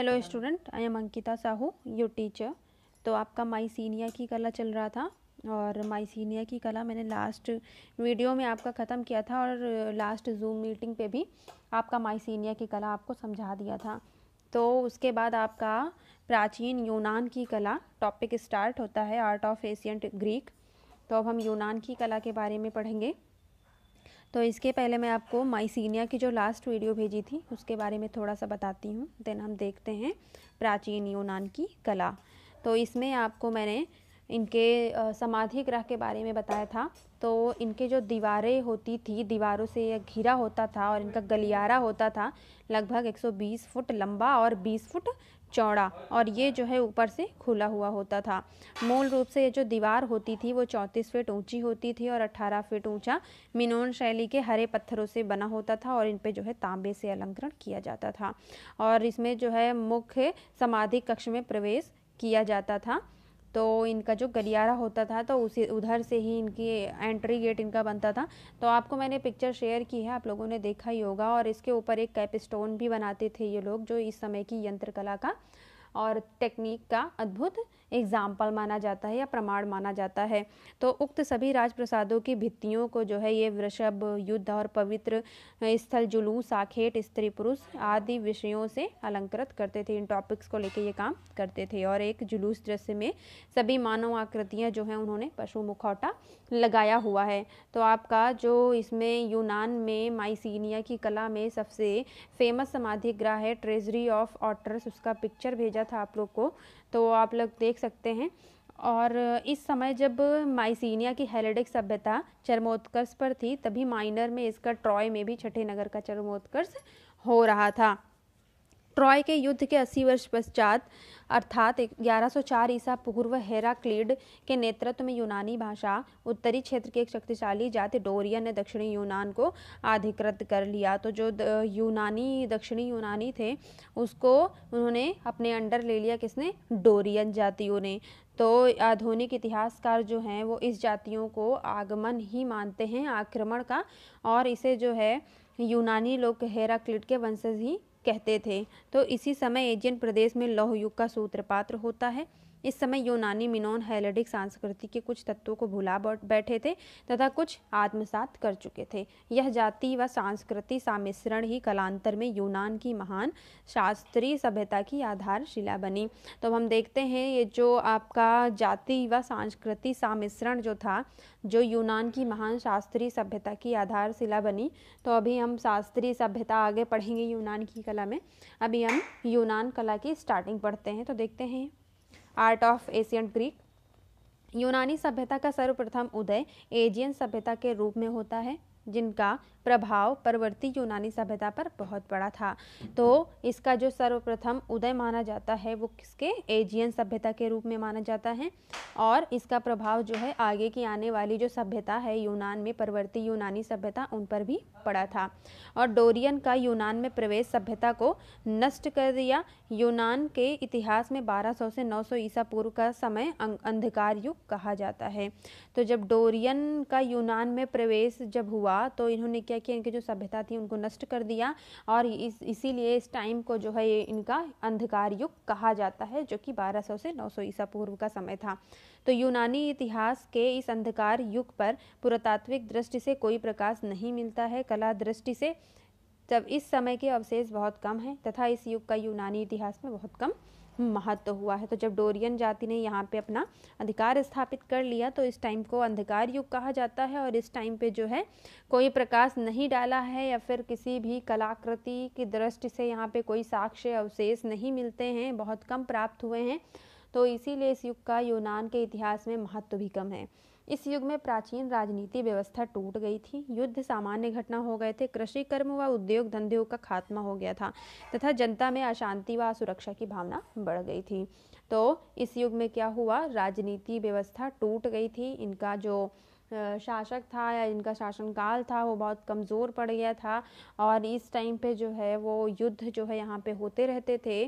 hello student I am Ankita Sahu you teacher तो आपका माई सीनिया की कला चल रहा था और माई सीनिया की कला मैंने लास्ट वीडियो में आपका ख़त्म किया था और लास्ट जूम मीटिंग पे भी आपका माई सीनिया की कला आपको समझा दिया था तो उसके बाद आपका प्राचीन यूनान की कला टॉपिक स्टार्ट होता है आर्ट ऑफ एशियंट ग्रीक तो अब हम यूनान की कला के बारे में पढ़ेंगे तो इसके पहले मैं आपको माइसिनिया की जो लास्ट वीडियो भेजी थी उसके बारे में थोड़ा सा बताती हूँ देन हम देखते हैं प्राचीन यूनान की कला तो इसमें आपको मैंने इनके समाधि ग्रह के बारे में बताया था तो इनके जो दीवारें होती थी दीवारों से यह घिरा होता था और इनका गलियारा होता था लगभग 120 फुट लंबा और 20 फुट चौड़ा और ये जो है ऊपर से खुला हुआ होता था मूल रूप से ये जो दीवार होती थी वो चौंतीस फीट ऊंची होती थी और अट्ठारह फीट ऊंचा मिनोन शैली के हरे पत्थरों से बना होता था और इन पे जो है तांबे से अलंकरण किया जाता था और इसमें जो है मुख्य समाधि कक्ष में प्रवेश किया जाता था तो इनका जो गलियारा होता था तो उसी उधर से ही इनकी एंट्री गेट इनका बनता था तो आपको मैंने पिक्चर शेयर की है आप लोगों ने देखा ही होगा और इसके ऊपर एक कैपस्टोन भी बनाते थे ये लोग जो इस समय की यंत्रकला का और टेक्निक का अद्भुत एग्जाम्पल माना जाता है या प्रमाण माना जाता है तो उक्त सभी राजप्रसादों की भित्तियों को जो है ये वृषभ युद्ध और पवित्र स्थल जुलूस आखेट स्त्री पुरुष आदि विषयों से अलंकृत करते थे इन टॉपिक्स को लेकर ये काम करते थे और एक जुलूस दृश्य में सभी मानव आकृतियाँ जो हैं उन्होंने पशु मुखौटा लगाया हुआ है तो आपका जो इसमें यूनान में माइसिनिया की कला में सबसे फेमस समाधि ग्रह है ट्रेजरी ऑफ ऑटर्स उसका पिक्चर भेजा था आप लोग को तो आप लोग देख सकते हैं और इस समय जब माइसिनिया की हेलेडिक सभ्यता चरमोत्कर्ष पर थी तभी माइनर में इसका ट्रॉय में भी छठे नगर का चरमोत्कर्ष हो रहा था ट्रॉय के युद्ध के 80 वर्ष पश्चात अर्थात 1104 ईसा पूर्व हेराक्लीड के नेतृत्व में यूनानी भाषा उत्तरी क्षेत्र की एक शक्तिशाली जाति डोरियन ने दक्षिणी यूनान को अधिकृत कर लिया तो जो यूनानी दक्षिणी यूनानी थे उसको उन्होंने अपने अंडर ले लिया किसने डोरियन जातियों ने तो आधुनिक इतिहासकार जो हैं वो इस जातियों को आगमन ही मानते हैं आक्रमण का और इसे जो है यूनानी लोग हेराक्लिड के वंशज ही कहते थे तो इसी समय एजियन प्रदेश में लौह युग का सूत्रपात्र होता है इस समय यूनानी मिनोन हेलेडिक संस्कृति के कुछ तत्वों को भुला बैठे थे तथा कुछ आत्मसात कर चुके थे यह जाति व सांस्कृति सामिश्रण ही कलांतर में यूनान की महान शास्त्रीय सभ्यता की आधारशिला बनी तो हम देखते हैं ये जो आपका जाति व सांस्कृति सामिश्रण जो था जो यूनान की महान शास्त्रीय सभ्यता की आधारशिला बनी तो अभी हम शास्त्रीय सभ्यता आगे पढ़ेंगे यूनान की कला में अभी हम यूनान कला की स्टार्टिंग पढ़ते हैं तो देखते हैं आर्ट ऑफ एशियन ग्रीक यूनानी सभ्यता का सर्वप्रथम उदय एजियन सभ्यता के रूप में होता है जिनका प्रभाव परवर्ती यूनानी सभ्यता पर बहुत बड़ा था तो इसका जो सर्वप्रथम उदय माना जाता है वो किसके एजियन सभ्यता के रूप में माना जाता है और इसका प्रभाव जो है आगे की आने वाली जो सभ्यता है यूनान में परवर्ती यूनानी सभ्यता उन पर भी पड़ा था और डोरियन का यूनान में प्रवेश सभ्यता को नष्ट कर दिया यूनान के इतिहास में 1200 से 900 ईसा पूर्व का समय अं-, अंधकार युग कहा जाता है तो जब डोरियन का यूनान में प्रवेश जब हुआ था तो इन्होंने क्या किया इनकी जो सभ्यता थी उनको नष्ट कर दिया और इस इसीलिए इस टाइम को जो है इनका अंधकार युग कहा जाता है जो कि 1200 से 900 ईसा पूर्व का समय था तो यूनानी इतिहास के इस अंधकार युग पर पुरातात्विक दृष्टि से कोई प्रकाश नहीं मिलता है कला दृष्टि से तब इस समय के अवशेष बहुत कम हैं तथा इस युग का यूनानी इतिहास में बहुत कम महत्व हुआ है तो जब डोरियन जाति ने यहाँ पे अपना अधिकार स्थापित कर लिया तो इस टाइम को अंधकार युग कहा जाता है और इस टाइम पे जो है कोई प्रकाश नहीं डाला है या फिर किसी भी कलाकृति की दृष्टि से यहाँ पे कोई साक्ष्य अवशेष नहीं मिलते हैं बहुत कम प्राप्त हुए हैं तो इसीलिए इस युग का यूनान के इतिहास में महत्व भी कम है इस युग में प्राचीन राजनीति व्यवस्था टूट गई थी युद्ध सामान्य घटना हो गए थे कृषि कर्म व उद्योग धंधों का खात्मा हो गया था तथा जनता में अशांति व असुरक्षा की भावना बढ़ गई थी तो इस युग में क्या हुआ राजनीति व्यवस्था टूट गई थी इनका जो शासक था या इनका शासनकाल था वो बहुत कमज़ोर पड़ गया था और इस टाइम पे जो है वो युद्ध जो है यहाँ पे होते रहते थे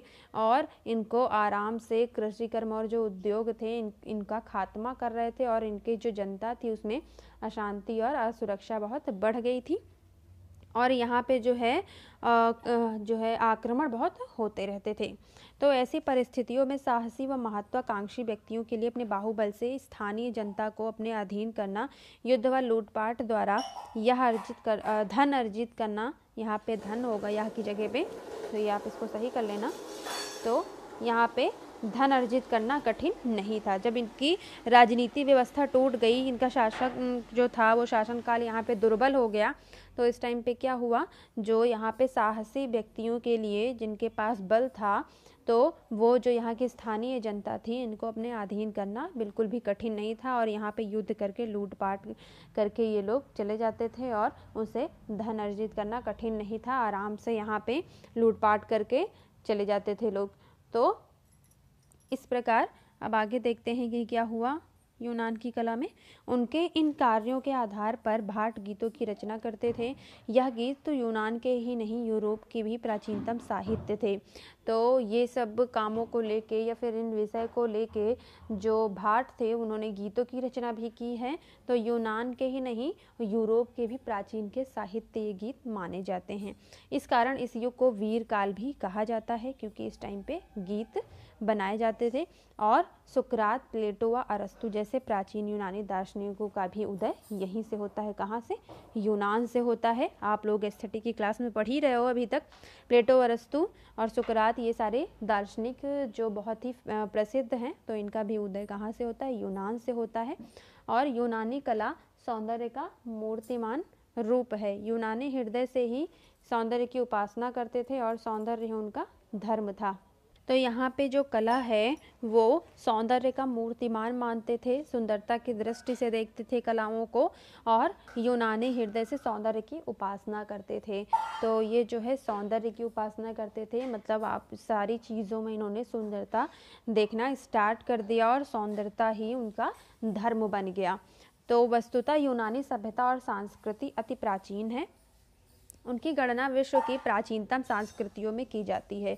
और इनको आराम से कृषि कर्म और जो उद्योग थे इन इनका खात्मा कर रहे थे और इनकी जो जनता थी उसमें अशांति और असुरक्षा बहुत बढ़ गई थी और यहाँ पे जो है जो है आक्रमण बहुत होते रहते थे तो ऐसी परिस्थितियों में साहसी व महत्वाकांक्षी व्यक्तियों के लिए अपने बाहुबल से स्थानीय जनता को अपने अधीन करना युद्ध व लूटपाट द्वारा यह अर्जित कर धन अर्जित करना यहाँ पे धन होगा यह की जगह पे तो ये आप इसको सही कर लेना तो यहाँ पे धन अर्जित करना कठिन नहीं था जब इनकी राजनीति व्यवस्था टूट गई इनका शासक जो था वो शासनकाल यहाँ पे दुर्बल हो गया तो इस टाइम पे क्या हुआ जो यहाँ पे साहसी व्यक्तियों के लिए जिनके पास बल था तो वो जो यहाँ की स्थानीय जनता थी इनको अपने अधीन करना बिल्कुल भी कठिन नहीं था और यहाँ पे युद्ध करके लूटपाट करके ये लोग चले जाते थे और उनसे धन अर्जित करना कठिन नहीं था आराम से यहाँ पे लूटपाट करके चले जाते थे लोग तो इस प्रकार अब आगे देखते हैं कि क्या हुआ यूनान की कला में उनके इन कार्यों के आधार पर भाट गीतों की रचना करते थे यह गीत तो यूनान के ही नहीं यूरोप के भी प्राचीनतम साहित्य थे तो ये सब कामों को लेके या फिर इन विषय को लेके जो भाट थे उन्होंने गीतों की रचना भी की है तो यूनान के ही नहीं यूरोप के भी प्राचीन के साहित्य ये गीत माने जाते हैं इस कारण इस युग को वीर काल भी कहा जाता है क्योंकि इस टाइम पे गीत बनाए जाते थे और सुकरात प्लेटो व अरस्तु जैसे प्राचीन यूनानी दार्शनिकों का भी उदय यहीं से होता है कहाँ से यूनान से होता है आप लोग एस्थेटिक की क्लास में पढ़ ही रहे हो अभी तक प्लेटो अरस्तु और सुकरात साथ ये सारे दार्शनिक जो बहुत ही प्रसिद्ध हैं तो इनका भी उदय कहाँ से होता है यूनान से होता है और यूनानी कला सौंदर्य का मूर्तिमान रूप है यूनानी हृदय से ही सौंदर्य की उपासना करते थे और सौंदर्य उनका धर्म था तो यहाँ पे जो कला है वो सौंदर्य का मूर्तिमान मानते थे सुंदरता की दृष्टि से देखते थे कलाओं को और यूनानी हृदय से सौंदर्य की उपासना करते थे तो ये जो है सौंदर्य की उपासना करते थे मतलब आप सारी चीज़ों में इन्होंने सुंदरता देखना स्टार्ट कर दिया और सौंदरता ही उनका धर्म बन गया तो वस्तुतः यूनानी सभ्यता और संस्कृति अति प्राचीन है उनकी गणना विश्व की प्राचीनतम संस्कृतियों में की जाती है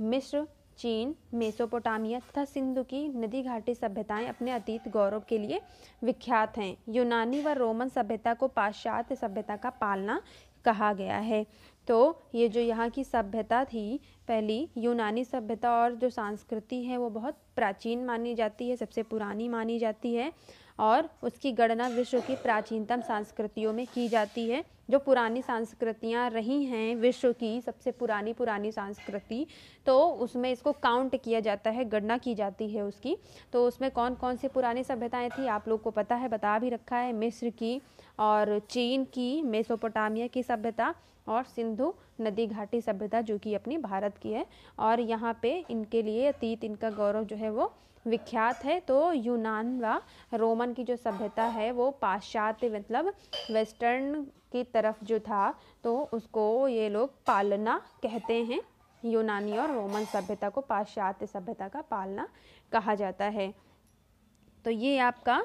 मिस्र चीन मेसोपोटामिया तथा सिंधु की नदी घाटी सभ्यताएं अपने अतीत गौरव के लिए विख्यात हैं यूनानी व रोमन सभ्यता को पाश्चात्य सभ्यता का पालना कहा गया है तो ये जो यहाँ की सभ्यता थी पहली यूनानी सभ्यता और जो संस्कृति है वो बहुत प्राचीन मानी जाती है सबसे पुरानी मानी जाती है और उसकी गणना विश्व की प्राचीनतम संस्कृतियों में की जाती है जो पुरानी संस्कृतियाँ रही हैं विश्व की सबसे पुरानी पुरानी संस्कृति तो उसमें इसको काउंट किया जाता है गणना की जाती है उसकी तो उसमें कौन कौन सी पुरानी सभ्यताएं थी आप लोग को पता है बता भी रखा है मिस्र की और चीन की मेसोपोटामिया की सभ्यता और सिंधु नदी घाटी सभ्यता जो कि अपनी भारत की है और यहाँ पे इनके लिए अतीत इनका गौरव जो है वो विख्यात है तो यूनान व रोमन की जो सभ्यता है वो पाश्चात्य मतलब वेस्टर्न की तरफ जो था तो उसको ये लोग पालना कहते हैं यूनानी और रोमन सभ्यता को पाश्चात्य सभ्यता का पालना कहा जाता है तो ये आपका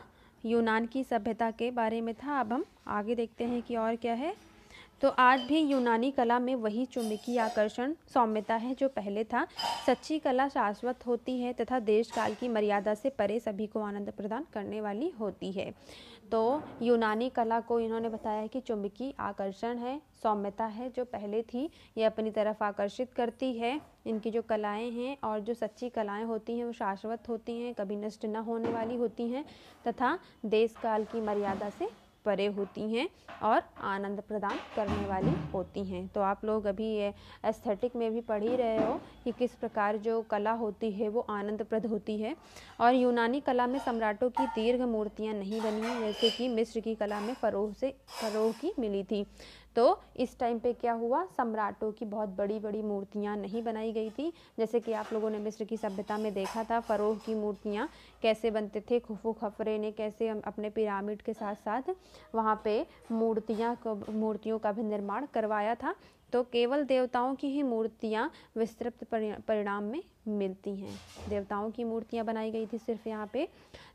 यूनान की सभ्यता के बारे में था अब हम आगे देखते हैं कि और क्या है तो आज भी यूनानी कला में वही चुंबकीय आकर्षण सौम्यता है जो पहले था सच्ची कला शाश्वत होती है तथा देश काल की मर्यादा से परे सभी को आनंद प्रदान करने वाली होती है तो यूनानी कला को इन्होंने बताया कि चुंबकीय आकर्षण है सौम्यता है जो पहले थी ये अपनी तरफ आकर्षित करती है इनकी जो कलाएं हैं और जो सच्ची कलाएं होती हैं वो शाश्वत होती हैं कभी नष्ट न होने वाली होती हैं तथा देश काल की मर्यादा से परे होती हैं और आनंद प्रदान करने वाली होती हैं तो आप लोग अभी ये एस्थेटिक में भी पढ़ ही रहे हो कि किस प्रकार जो कला होती है वो आनंदप्रद होती है और यूनानी कला में सम्राटों की दीर्घ मूर्तियाँ नहीं बनी हैं जैसे कि मिस्र की कला में फ़रोह से फ़रोह की मिली थी तो इस टाइम पे क्या हुआ सम्राटों की बहुत बड़ी बड़ी मूर्तियाँ नहीं बनाई गई थी जैसे कि आप लोगों ने मिस्र की सभ्यता में देखा था फ़रोह की मूर्तियाँ कैसे बनते थे खुफू खफरे ने कैसे अपने पिरामिड के साथ साथ वहाँ पे मूर्तियाँ मूर्तियों का भी निर्माण करवाया था तो केवल देवताओं की ही मूर्तियाँ विस्तृत परिणाम में मिलती हैं देवताओं की मूर्तियाँ बनाई गई थी सिर्फ यहाँ पे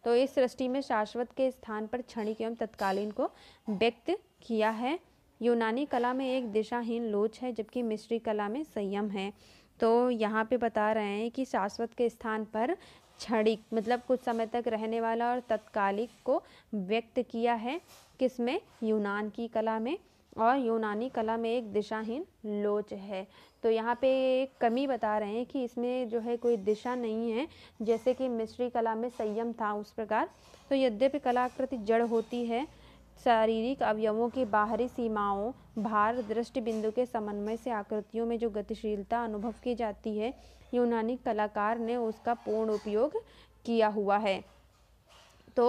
तो इस सृष्टि में शाश्वत के स्थान पर क्षणिक एवं तत्कालीन को व्यक्त किया है यूनानी कला में एक दिशाहीन लोच है जबकि मिश्री कला में संयम है तो यहाँ पे बता रहे हैं कि शाश्वत के स्थान पर क्षणिक मतलब कुछ समय तक रहने वाला और तत्कालिक को व्यक्त किया है किसमें यूनान की कला में और यूनानी कला में एक दिशाहीन लोच है तो यहाँ पे एक कमी बता रहे हैं कि इसमें जो है कोई दिशा नहीं है जैसे कि मिश्री कला में संयम था उस प्रकार तो यद्यपि कलाकृति जड़ होती है शारीरिक अवयवों की बाहरी सीमाओं भार दृष्टि बिंदु के समन्वय से आकृतियों में जो गतिशीलता अनुभव की जाती है यूनानी कलाकार ने उसका पूर्ण उपयोग किया हुआ है तो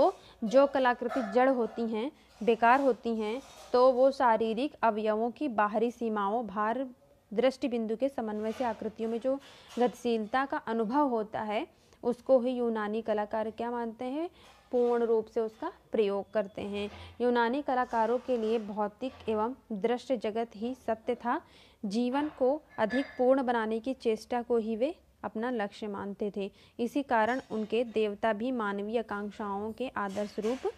जो कलाकृति जड़ होती हैं बेकार होती हैं तो वो शारीरिक अवयवों की बाहरी सीमाओं भार दृष्टि बिंदु के समन्वय से आकृतियों में जो गतिशीलता का अनुभव होता है उसको ही यूनानी कलाकार क्या मानते हैं पूर्ण रूप से उसका प्रयोग करते हैं यूनानी कलाकारों के लिए भौतिक एवं दृश्य जगत ही सत्य था जीवन को अधिक पूर्ण बनाने की चेष्टा को ही वे अपना लक्ष्य मानते थे इसी कारण उनके देवता भी मानवीय आकांक्षाओं के आदर्श रूप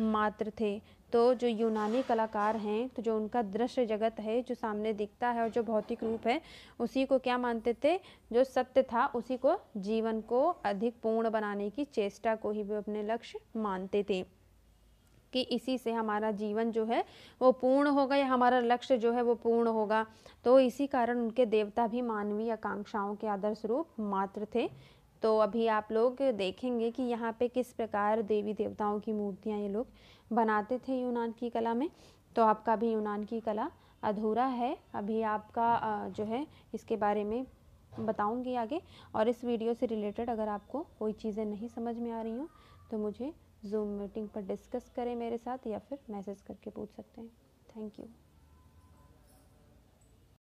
मात्र थे तो जो यूनानी कलाकार हैं तो जो उनका दृश्य जगत है जो सामने दिखता है और जो भौतिक रूप है उसी को क्या मानते थे जो सत्य था उसी को जीवन को अधिक पूर्ण बनाने की चेष्टा को ही वे अपने लक्ष्य मानते थे कि इसी से हमारा जीवन जो है वो पूर्ण होगा या हमारा लक्ष्य जो है वो पूर्ण होगा तो इसी कारण उनके देवता भी मानवीय आकांक्षाओं के आदर्श रूप मात्र थे तो अभी आप लोग देखेंगे कि यहाँ पे किस प्रकार देवी देवताओं की मूर्तियाँ ये लोग बनाते थे यूनान की कला में तो आपका भी यूनान की कला अधूरा है अभी आपका जो है इसके बारे में बताऊंगी आगे और इस वीडियो से रिलेटेड अगर आपको कोई चीज़ें नहीं समझ में आ रही हूँ तो मुझे जूम मीटिंग पर डिस्कस करें मेरे साथ या फिर मैसेज करके पूछ सकते हैं थैंक यू